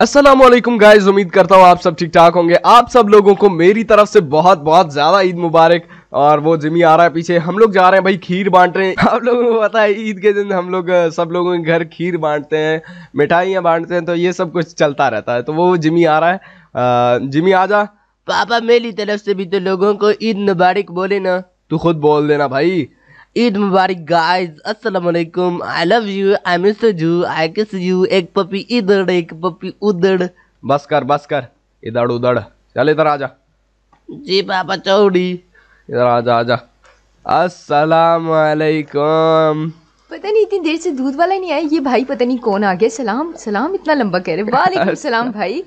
Aslam guys उम्मीद करता हूँ आप सब ठीक ठाक होंगे आप सब लोगों को मेरी तरफ से बहुत बहुत ज़्यादा ईद मुबारक और वो जिमी आ रहा है पीछे हम लोग जा रहे हैं भाई खीर बांट रहे हैं आप लोगों को पता है ईद के दिन हम लोग सब लोगों के घर खीर बांटते हैं मिठाइयाँ बांटते हैं तो ये सब कुछ चलता रहता है तो वो जिमी आ रहा है जिमी आ जा पापा मेरी तरफ से भी तो लोगों को ईद मुबारक बोले ना तो खुद बोल देना भाई ईद मुबारक गाइस अस्सलाम वालेकुम I love you I miss you I kiss you एक पपी इधर एक पपी उधर बस कर बस कर इधर उधर चल इधर आजा जी पापा चौड़ी इधर आजा आजा अस्सलाम वालेकुम पता नहीं इतनी देर से दूध वाला नहीं आया ये भाई पता नहीं कौन आ गया सलाम सलाम इतना लंबा कह रहे वालेकुम अच्छा। सलाम भाई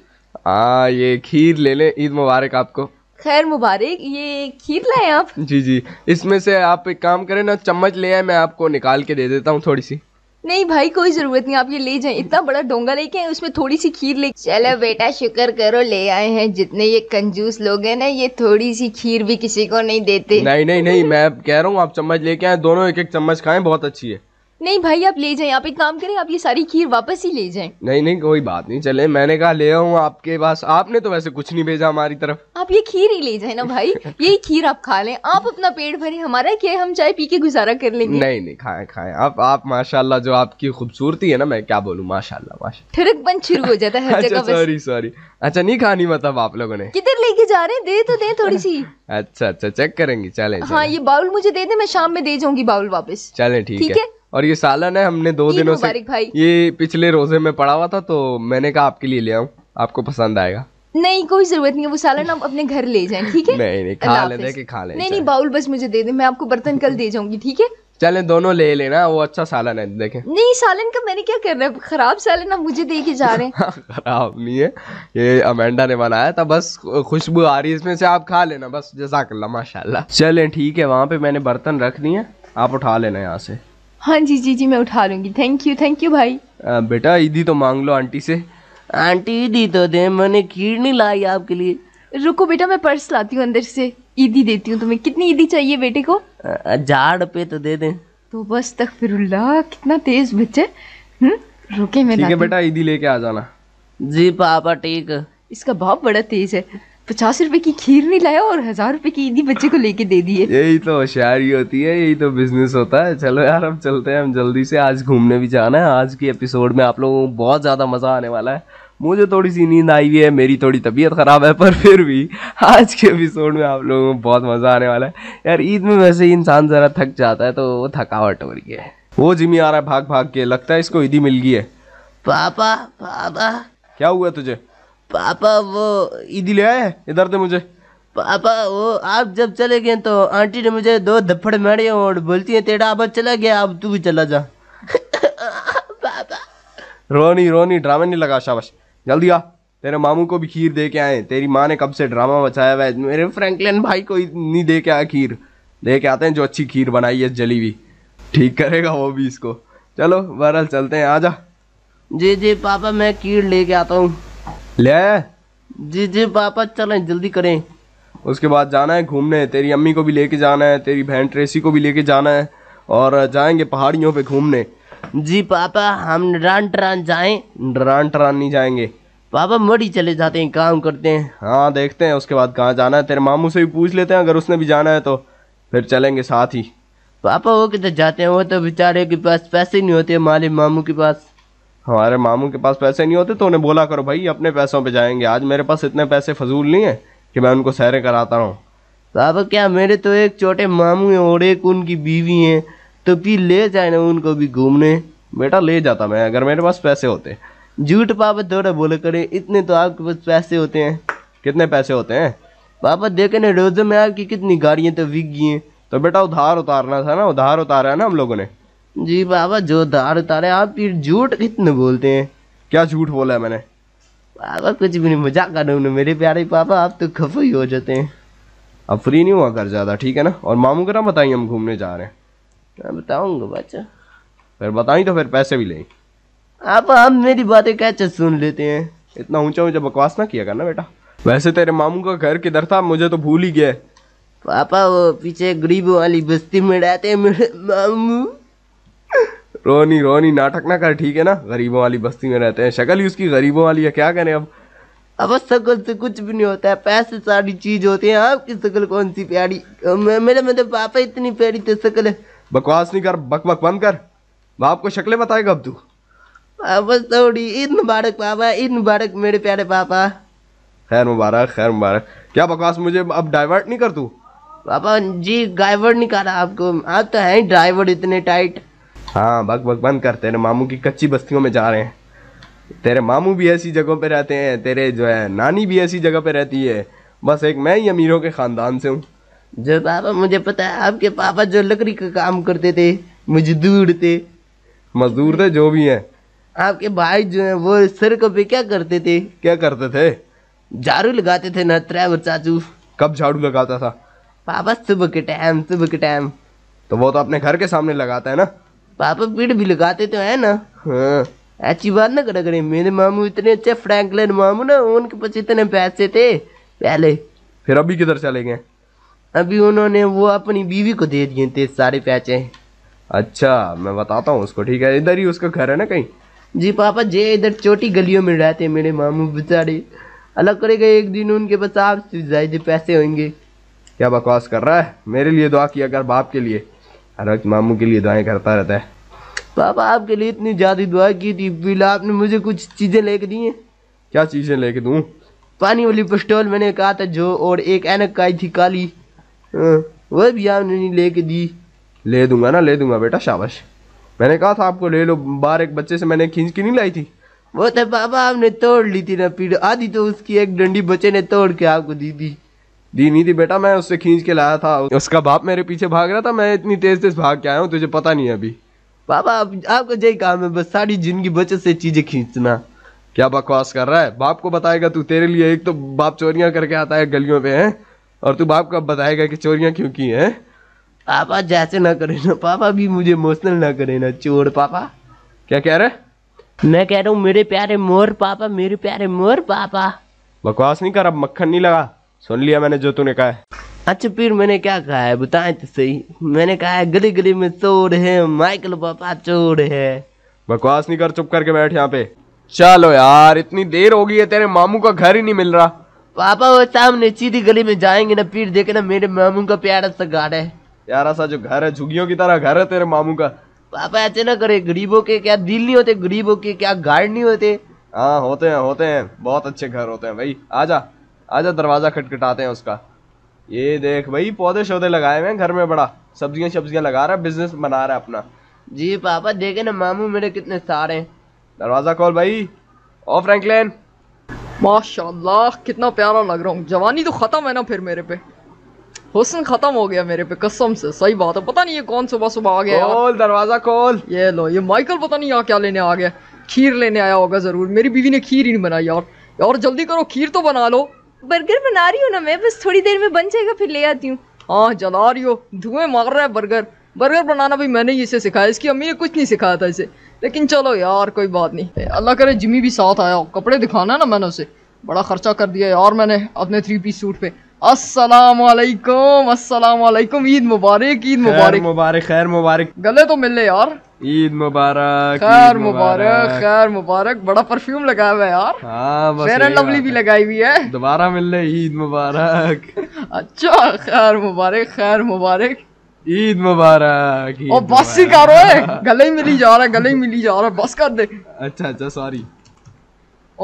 हाँ ये खीर ले ले ईद मुबारक आपको खैर मुबारक ये खीर लाए आप जी जी इसमें से आप एक काम करें ना चम्मच ले आए मैं आपको निकाल के दे देता हूँ थोड़ी सी नहीं भाई कोई जरूरत नहीं आप ये ले जाएं इतना बड़ा डोंगा लेके उसमें थोड़ी सी खीर ले चलो बेटा शुक्र करो ले आए हैं जितने ये कंजूस लोग हैं ना ये थोड़ी सी खीर भी किसी को नहीं देते नहीं नहीं नहीं मैं कह रहा हूँ आप चम्मच लेके आए दोनों एक एक चम्मच खाएं बहुत अच्छी है नहीं भाई आप ले जाएं आप एक काम करें आप ये सारी खीर वापस ही ले जाएं नहीं नहीं कोई बात नहीं चले मैंने कहा ले आऊँ आपके पास आपने तो वैसे कुछ नहीं भेजा हमारी तरफ आप ये खीर ही ले जाए ना भाई ये खीर आप खा लें आप अपना पेट भरे हमारा क्या हम चाय पी के गुजारा कर लेंगे नहीं नहीं खाए खाए आप आप माशाला जो आपकी खूबसूरती है ना मैं क्या बोलूँ माशाला माशा ठिड़कपन शुरू हो जाता है अच्छा, सॉरी सॉरी अच्छा नहीं खानी मतलब आप लोगों ने किधर लेके जा रहे हैं दे तो दे थोड़ी सी अच्छा अच्छा चेक करेंगे चले हाँ ये बाउल मुझे दे दे मैं शाम में दे जाऊंगी बाउल वापस चले ठीक है और ये सालन है हमने दो दिनों से भाई। ये पिछले रोजे में पड़ा हुआ था तो मैंने कहा आपके लिए ले आऊँ आपको पसंद आएगा नहीं कोई जरूरत नहीं है वो सालन आप अपने घर ले जाए ठीक है नहीं नहीं खा लेते कि खा ले नहीं नहीं बाउल बस मुझे दे दे मैं आपको बर्तन कल दे जाऊंगी ठीक है चले दोनों ले लेना वो अच्छा सालन है देखें नहीं सालन का मैंने क्या करना है खराब सालन आप मुझे दे के जा रहे हैं खराब नहीं है ये अमेंडा ने बनाया था बस खुशबू आ रही है इसमें से आप खा लेना बस जजाकल्ला माशाल्लाह चले ठीक है वहाँ पे मैंने बर्तन रख दिए आप उठा लेना यहाँ से हाँ जी जी जी मैं उठा लूंगी थैंक यू थैंक यू भाई आ, बेटा ईदी तो मांग लो आंटी से आंटी ईदी तो दे मैंने खीरनी लाई आपके लिए रुको बेटा मैं पर्स लाती हूँ अंदर से ईदी देती हूँ तुम्हें कितनी ईदी चाहिए बेटे को हजार पे तो दे दें तो बस तक फिर कितना तेज बच्चे हम्म, रुके मैं ठीक है बेटा ईदी लेके आ जाना जी पापा ठीक इसका बाप बड़ा तेज है पचास रुपए की खीर नहीं लाया और हजार रुपए की ईदी बच्चे को लेके दे दिए यही तो होशियारी होती है यही तो बिजनेस होता है चलो यार हम चलते हैं हम जल्दी से आज घूमने भी जाना है आज के एपिसोड में आप लोगों को बहुत ज़्यादा मज़ा आने वाला है मुझे थोड़ी सी नींद आई हुई है मेरी थोड़ी तबीयत ख़राब है पर फिर भी आज के एपिसोड में आप लोगों को बहुत मज़ा आने वाला है यार ईद में वैसे ही इंसान ज़रा थक जाता है तो वो थकावट हो रही है वो जिमी आ रहा है भाग भाग के लगता है इसको ईदी मिल गई है पापा पापा क्या हुआ तुझे पापा वो ईदी ले आए इधर दे मुझे पापा वो आप जब चले गए तो आंटी ने मुझे दो धप्पड़ मारे और बोलती है तेरा अब चला गया अब तू भी चला जा पापा रोनी रोनी ड्रामा नहीं लगा शाबाश जल्दी आ तेरे मामू को भी खीर दे के आए तेरी माँ ने कब से ड्रामा बचाया हुआ है मेरे फ्रैंकलिन भाई को नहीं दे के आया खीर दे के आते हैं जो अच्छी खीर बनाई है जली हुई ठीक करेगा वो भी इसको चलो बहरहाल चलते हैं आ जा जी जी पापा मैं खीर लेके आता हूँ ले जी जी पापा चलें जल्दी करें उसके बाद जाना है घूमने तेरी अम्मी को भी लेके जाना है तेरी बहन ट्रेसी को भी लेके जाना है और जाएंगे पहाड़ियों पे घूमने जी पापा हम डरान टरान जाएं डरान टरान नहीं जाएंगे पापा मड़ी चले जाते हैं काम करते हैं हाँ देखते हैं उसके बाद कहाँ जाना है तेरे मामू से भी पूछ लेते हैं अगर उसने भी जाना है तो फिर चलेंगे साथ ही पापा वो किधर जाते हैं वो तो बेचारे के पास पैसे नहीं होते हमारे मामू के पास हमारे मामू के पास पैसे नहीं होते तो उन्हें बोला करो भाई अपने पैसों पे जाएंगे आज मेरे पास इतने पैसे फजूल नहीं है कि मैं उनको सैरें कराता हूँ बाबा क्या मेरे तो एक छोटे मामू हैं और एक उनकी बीवी हैं तो फिर ले जाए ना उनको भी घूमने बेटा ले जाता मैं अगर मेरे पास पैसे होते झूठ पापा थोड़ा बोले करे इतने तो आपके पास पैसे होते हैं कितने पैसे होते हैं पापा देखे ना रोजे में आपकी कितनी गाड़ियाँ तो बिक गई हैं तो बेटा उधार उतारना था ना उधार उतारा है ना हम लोगों ने जी बाबा जो दार उतारे आप फिर झूठ कितने बोलते हैं क्या झूठ बोला है मैंने बाबा कुछ भी नहीं मजाक कर रहा हूँ मेरे प्यारे पापा आप तो खफे ही हो जाते हैं अब फ्री नहीं हुआ घर ज़्यादा ठीक है ना और मामू का ना बताइए हम घूमने जा रहे हैं मैं बताऊँगा बच्चा फिर बताई तो फिर पैसे भी लें आप आप मेरी बातें कैसे सुन लेते हैं इतना ऊंचा ऊंचा बकवास ना किया करना बेटा वैसे तेरे मामू का घर किधर था मुझे तो भूल ही गया पापा वो पीछे गरीब वाली बस्ती में रहते हैं मेरे मामू रोनी रोनी नाटक ना कर ठीक है ना गरीबों वाली बस्ती में रहते हैं शक्ल ही उसकी गरीबों वाली है क्या करें अब अब शक्ल से कुछ भी नहीं होता है पैसे सारी चीज होती है आपकी शक्ल कौन सी प्यारी मेरे मेरे पापा इतनी प्यारी थे शक्ल बकवास नहीं कर बक बक बंद कर बाप को शक्लें बताएगा अब तू बस थोड़ी ईद मुबारक पापा ईद मुबारक मेरे प्यारे पापा खैर मुबारक खैर मुबारक क्या बकवास मुझे अब डाइवर्ट नहीं कर तू पापा जी ड्राइवर नहीं करा आपको आप तो हैं ड्राइवर इतने टाइट हाँ बग बग बंद कर तेरे मामू की कच्ची बस्तियों में जा रहे हैं तेरे मामू भी ऐसी जगहों पे रहते हैं तेरे जो है नानी भी ऐसी जगह पे रहती है बस एक मैं ही अमीरों के ख़ानदान से हूँ जो पापा मुझे पता है आपके पापा जो लकड़ी का काम करते थे मजदूर थे मजदूर थे जो भी हैं आपके भाई जो हैं वो सड़कों पे क्या करते थे क्या करते थे झाड़ू लगाते थे ना ड्राइवर चाचू कब झाड़ू लगाता था पापा सुबह के टाइम सुबह के टाइम तो वो तो अपने घर के सामने लगाता है ना पापा पीड़ भी लगाते तो है ना हाँ अच्छी बात ना करा करें मेरे मामू इतने अच्छे फ्रैंकलिन मामू ना उनके पास इतने पैसे थे पहले फिर अभी किधर चले गए अभी उन्होंने वो अपनी बीवी को दे दिए थे सारे पैसे अच्छा मैं बताता हूँ उसको ठीक है इधर ही उसका घर है ना कहीं जी पापा जे इधर छोटी गलियों में रहते मेरे मामू बेचारे अलग करेगा एक दिन उनके पास आप पैसे होंगे क्या बकवास कर रहा है मेरे लिए दुआ किया कर बाप के लिए हर वक्त मामू के लिए दुआएं करता रहता है पापा आपके लिए इतनी ज़्यादा दुआ की थी बिल आपने मुझे कुछ चीज़ें लेके दी हैं क्या चीज़ें लेके दूँ पानी वाली पिस्टोल मैंने कहा था जो और एक एनक काई थी काली हाँ, वह भी आपने नहीं लेके दी ले दूंगा ना ले दूंगा बेटा शाबाश मैंने कहा था आपको ले लो बाहर एक बच्चे से मैंने खींच के नहीं लाई थी वो तो पापा आपने तोड़ ली थी ना पीड़ आधी तो उसकी एक डंडी बच्चे ने तोड़ के आपको दी थी दी नहीं थी बेटा मैं उससे खींच के लाया था उसका बाप मेरे पीछे भाग रहा था मैं इतनी तेज तेज भाग के आया हूँ तुझे पता नहीं अभी पापा आप, आपका यही काम है बस सारी जिंदगी बचत से चीजें खींचना क्या बकवास कर रहा है बाप को बताएगा तू तेरे लिए एक तो बाप चोरियां करके आता है गलियों पे है और तू बाप का बताएगा कि चोरियां क्यों की है पापा जैसे ना करे ना पापा भी मुझे इमोशनल ना करे ना चोर पापा क्या कह रहे मैं कह रहा हूँ मेरे प्यारे मोर पापा मेरे प्यारे मोर पापा बकवास नहीं कर अब मक्खन नहीं लगा सुन लिया मैंने जो तूने कहा है अच्छा फिर मैंने क्या कहा है बताए तो सही मैंने कहा है गली गली में चोर है माइकल पापा चोर है बकवास नहीं कर चुप करके बैठ यहाँ पे चलो यार इतनी देर हो गई है तेरे मामू का घर ही नहीं मिल रहा पापा वो सामने सीधी गली में जाएंगे ना फिर देखे ना मेरे मामू का प्यारा सा घर है प्यारा सा जो घर है झुगियों की तरह घर है तेरे मामू का पापा ऐसे ना करे गरीबों के क्या दिल नहीं होते गरीबों के क्या गार्ड नहीं होते हाँ होते हैं होते हैं बहुत अच्छे घर होते हैं भाई आ जा आजा दरवाज़ा खटखटाते हैं उसका ये देख भाई पौधे शौधे लगाए हुए घर में बड़ा सब्जियां सब्जियां लगा रहा है बिजनेस बना रहा है अपना जी पापा देखे ना मामू मेरे कितने सारे हैं दरवाज़ा खोल भाई ओ फ्रैंकलिन माशाल्लाह कितना प्यारा लग रहा हूँ जवानी तो ख़त्म है ना फिर मेरे पे हुसन खत्म हो गया मेरे पे कसम से सही बात है पता नहीं ये कौन सुबह सुबह आ गया खोल दरवाज़ा खोल ये लो ये माइकल पता नहीं यहाँ क्या लेने आ गया खीर लेने आया होगा ज़रूर मेरी बीवी ने खीर ही नहीं बनाई यार यार जल्दी करो खीर तो बना लो बर्गर बना रही हूँ ना मैं बस थोड़ी देर में बन जाएगा फिर ले आती हूँ हाँ जला रही हो धुएं मार रहा है बर्गर बर्गर बनाना भी मैंने ही इसे सिखाया इसकी अम्मी ने कुछ नहीं सिखाया था इसे लेकिन चलो यार कोई बात नहीं अल्लाह करे जिमी भी साथ आया हो कपड़े दिखाना है ना मैंने उसे बड़ा खर्चा कर दिया यार मैंने अपने थ्री पीस सूट पे असलाकुम असलाकुम ईद मुबारक ईद मुबारक मुबारक खैर मुबारक गले तो मिल ले यार ईद मुबारक खैर मुबारक खैर मुबारक बड़ा परफ्यूम लगाया हुआ है यार फेयर एंड लवली भी लगाई हुई है दोबारा मिल ले ईद मुबारक अच्छा खैर मुबारक खैर मुबारक ईद मुबारक ओ बस ही कर ओए गले ही मिली जा रहा है गले ही मिली जा रहा है बस कर दे अच्छा अच्छा सॉरी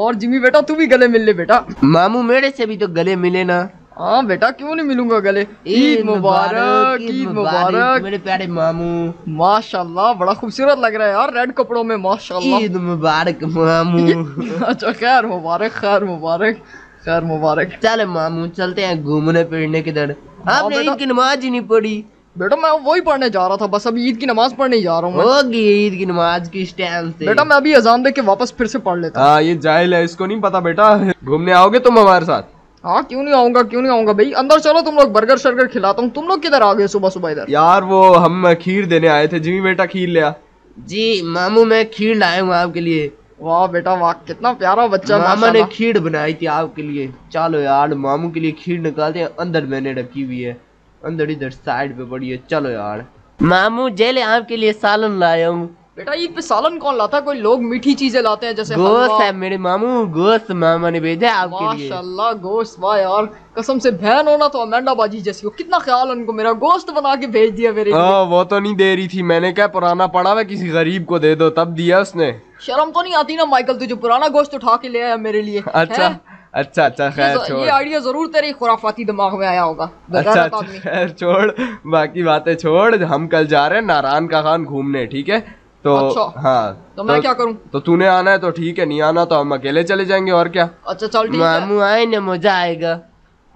और जिमी बेटा तू भी गले मिल ले बेटा मामू मेरे से भी तो गले मिले ना हाँ बेटा क्यों नहीं मिलूंगा गले ईद मुबारक ईद मुबारक मेरे प्यारे मामू माशाल्लाह बड़ा खूबसूरत लग रहा है यार रेड कपड़ों में माशाल्लाह ईद मुबारक मामू अच्छा खैर मुबारक खैर मुबारक खैर मुबारक चल मामू चलते हैं घूमने फिरने किधर आपने हाँ, ईद की नमाज ही नहीं पढ़ी बेटा मैं वही पढ़ने जा रहा था बस अभी ईद की नमाज पढ़ने जा रहा हूँ होगी ईद की नमाज की स्टैंड से बेटा मैं अभी अजान दे के वापस फिर से पढ़ लेता हाँ ये जाहिल है इसको नहीं पता बेटा घूमने आओगे तुम हमारे साथ हाँ क्यों नहीं आऊंगा क्यों नहीं आऊंगा भाई अंदर चलो तुम लोग बर्गर शर्गर खिलाता हूँ तुम लोग किधर आ गए सुबह सुबह इधर यार वो हम खीर देने आए थे जिमी बेटा खीर लिया जी मामू मैं खीर लाया हूँ आपके लिए वाह बेटा वाह कितना प्यारा बच्चा मामा ने खीर बनाई थी आपके लिए चलो यार मामू के लिए खीर निकालते हैं अंदर मैंने रखी हुई है अंदर इधर साइड पे पड़ी है चलो यार मामू जेल आपके लिए सालन लाया हूँ बेटा ये पे सालन कौन लाता है कोई लोग मीठी चीजें लाते हैं जैसे गोश्त है मेरे मामू गोश्त मामा ने भेजा है आपके लिए माशाल्लाह गोश्त वाह यार कसम से बहन होना तो अमेंडा बाजी जैसी हो कितना ख्याल उनको मेरा गोश्त बना के भेज दिया मेरे हाँ वो तो नहीं दे रही थी मैंने क्या पुराना पड़ा हुआ किसी गरीब को दे दो तब दिया उसने शर्म तो नहीं आती ना माइकल तुझे पुराना गोश्त उठा के ले आया मेरे लिए अच्छा, अच्छा अच्छा अच्छा खैर छोड़ ये आइडिया जरूर तेरे खुराफाती दिमाग में आया होगा अच्छा अच्छा खैर छोड़ बाकी बातें छोड़ हम कल जा रहे हैं नारायण का खान घूमने ठीक है तो अच्छा। हाँ तो मैं तो, क्या करूँ तो तूने आना है तो ठीक है नहीं आना तो हम अकेले चले जाएंगे और क्या अच्छा चल मामू आए ना मजा आएगा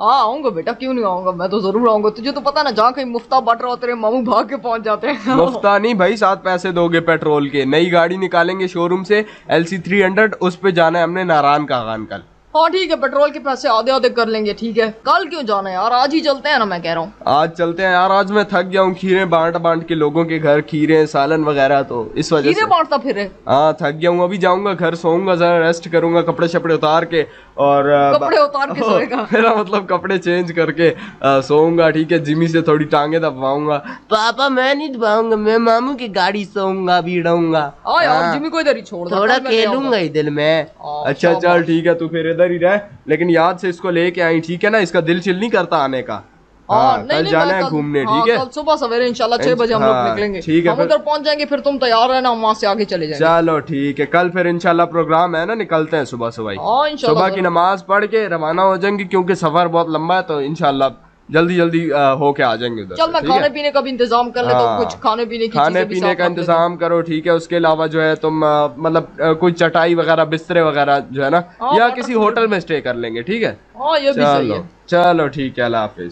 हाँ आऊंगा बेटा क्यों नहीं आऊंगा मैं तो जरूर आऊंगा तुझे तो पता ना जहाँ कहीं मुफ्ता बट रहा होते मामू भाग के पहुंच जाते हैं मुफ्ता नहीं भाई सात पैसे दोगे पेट्रोल के नई गाड़ी निकालेंगे शोरूम से एल सी थ्री हंड्रेड उस पर जाना है हमने नारायण का खान कल हाँ ठीक है पेट्रोल के पैसे आधे आधे कर लेंगे ठीक है कल क्यों जाना है यार आज ही चलते हैं ना मैं कह रहा हूँ आज चलते हैं यार आज मैं थक गया हूँ खीरे बांट बांट के लोगों के घर खीरे सालन वगैरह तो इस वजह से बांटता फिर हाँ थक गया हूँ अभी जाऊंगा घर सोऊंगा जरा रेस्ट करूंगा कपड़े शपड़े उतार के और कपड़े उतार के सोएगा मेरा मतलब कपड़े चेंज करके सोऊंगा ठीक है जिमी से थोड़ी टांगे दबाऊंगा पापा मैं नहीं दबाऊंगा मैं मामू की गाड़ी सोऊंगा भीड़ाऊंगा हाँ हाँ। जिमी को इधर ही छोड़ थोड़ा खेलूंगा इधर में हाँ, अच्छा चल ठीक है तू फिर इधर ही रहे लेकिन याद से इसको लेके आई ठीक है ना इसका दिल चिल नहीं करता आने का हाँ, हाँ कल जाना है घूमने हाँ, ठीक है सुबह सवेरे इंशाल्लाह छह बजे हम लोग हाँ, निकलेंगे ठीक है उधर पहुंच जाएंगे फिर तुम तैयार रहना हम वहाँ से आगे चले जाएंगे चलो ठीक है कल फिर इंशाल्लाह प्रोग्राम है ना निकलते हैं सुबह सुबह सुबह की नमाज पढ़ के रवाना हो जाएंगे क्योंकि सफर बहुत लंबा है तो इनशाला जल्दी जल्दी होके आ जाएंगे उधर चल मैं खाने पीने का भी इंतजाम कर लेता हूँ कुछ हाँ। खाने पीने की खाने पीने का इंतजाम करो ठीक है उसके अलावा जो है तुम मतलब कोई चटाई वगैरह बिस्तरे वगैरह जो है ना हाँ, या किसी होटल में स्टे कर लेंगे ठीक है हाँ, चलो चलो ठीक है अल्लाह हाफिज